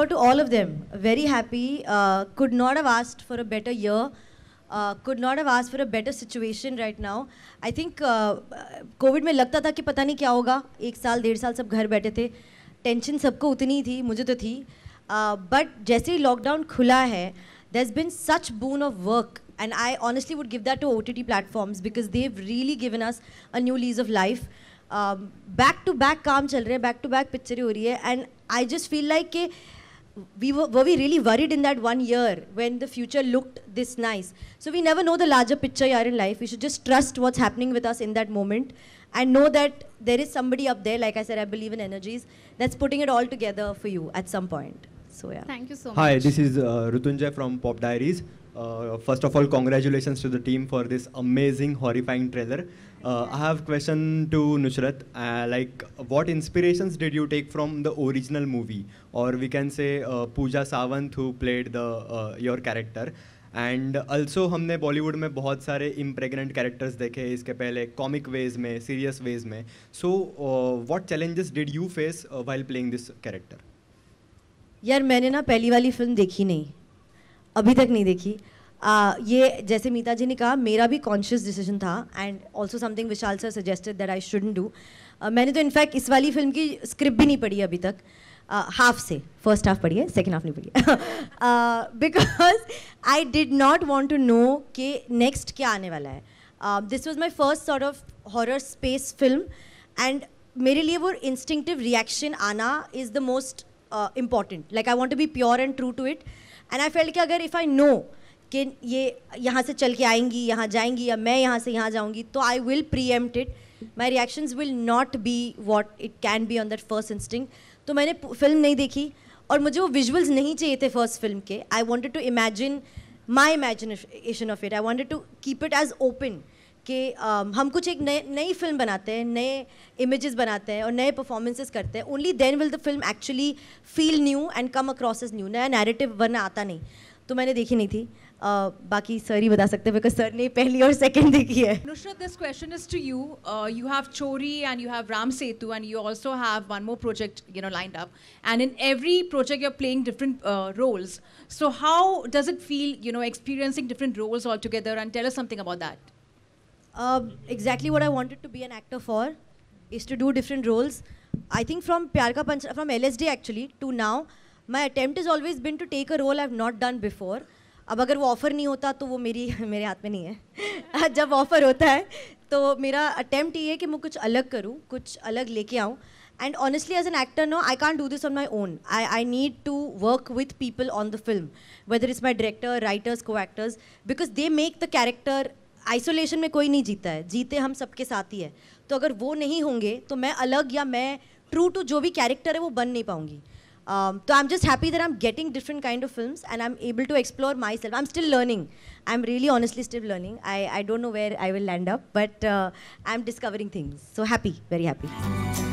her to all of them. Very happy. Uh, could not have asked for a better year. Uh, could not have asked for a better situation right now. I think uh, COVID में लगता था कि पता नहीं क्या होगा एक साल डेढ़ साल सब घर बैठे थे Tension सबको उतनी ही थी मुझे तो थी But जैसे ही lockdown खुला है there's been such boon of work and i honestly would give that to ott platforms because they've really given us a new lease of life um, back to back काम चल रहे हैं back to back पिक्चरें हो रही है and i just feel like के we were, were we really worried in that one year when the future looked this nice? So we never know the larger picture here in life. We should just trust what's happening with us in that moment and know that there is somebody up there, like I said, I believe in energies, that's putting it all together for you at some point. So yeah. Thank you so much. Hi, this is uh, Rutunjay from Pop Diaries. Uh, first of all, congratulations to the team for this amazing, horrifying trailer. Uh, I have question to Nusrat. Uh, like, what inspirations did you take from the original movie, or we can say uh, Pooja Sawant, who played the uh, your character? And also हमने बॉलीवुड में बहुत सारे impregnant characters देखे इसके पहले comic ways में serious ways में so what challenges did you face while playing this character यार मैंने ना पहली वाली फिल्म देखी नहीं अभी तक नहीं देखी आ, ये जैसे मीता जी ने कहा मेरा भी कॉन्शियस डिसीजन था and also something Vishal sir suggested that I shouldn't do मैंने तो इनफैक्ट इस वाली फिल्म की स्क्रिप्ट भी नहीं पढ़ी अभी तक हाफ uh, से फर्स्ट हाफ पढ़ी है सेकेंड हाफ नहीं पढ़ी because I did not want to know कि नेक्स्ट क्या आने वाला है this was my first sort of horror space film and मेरे लिए वो इंस्टिंक्टिव रिएक्शन आना is the most important like I want to be pure and true to it and I feel कि अगर इफ़ आई नो कि ये यहाँ से चल के आएंगी यहाँ जाएंगी या मैं यहाँ से यहाँ जाऊँगी तो I will preempt it my reactions will not be what it can be on that first instinct तो मैंने फिल्म नहीं देखी और मुझे वो विजुअल्स नहीं चाहिए थे फर्स्ट फिल्म के I wanted to imagine my imagination of it I wanted to keep it as open कि um, हम कुछ एक नए नई फिल्म बनाते हैं नए इमेजेस बनाते हैं और नए परफॉर्मेंसेस करते हैं only then will the film actually feel new and come across is new नया नैरेटिव वरना आता नहीं तो मैंने देखी नहीं थी बाकी सर ही बता सकते हैं बिकॉज सर ने पहली और सेकेंड देखी है Nushrat this question is to you you have Chhorii and you have Ram Setu and you also have one more project you know lined up and in every project you are playing different roles so how does it feel you know experiencing different roles all together and tell us something about that Uh, exactly what I wanted to be an actor for is to do different roles. I think from Pyar Ka Panch from LSD actually to now, my attempt has always been to take a role I've not done before. अब अगर वो offer नहीं होता तो वो मेरी मेरे हाथ में नहीं है जब ऑफ़र होता है तो मेरा अटैम्प्ट ये है कि मैं कुछ अलग करूँ कुछ अलग and honestly as an actor no i can't do this on my own I need to work with people on the film whether it's my director writers co-actors because they make the character isolation में कोई नहीं जीता है जीते हम सबके साथ ही है तो अगर वो नहीं होंगे तो मैं अलग या मैं ट्रू टू जो भी कैरेक्टर है वो बन नहीं पाऊंगी um, तो I am just happy that I am getting different kind of film and I am able to explore myself I am still learning I am really honestly still learning I I don't know where I will land up but I am discovering things so happy very happy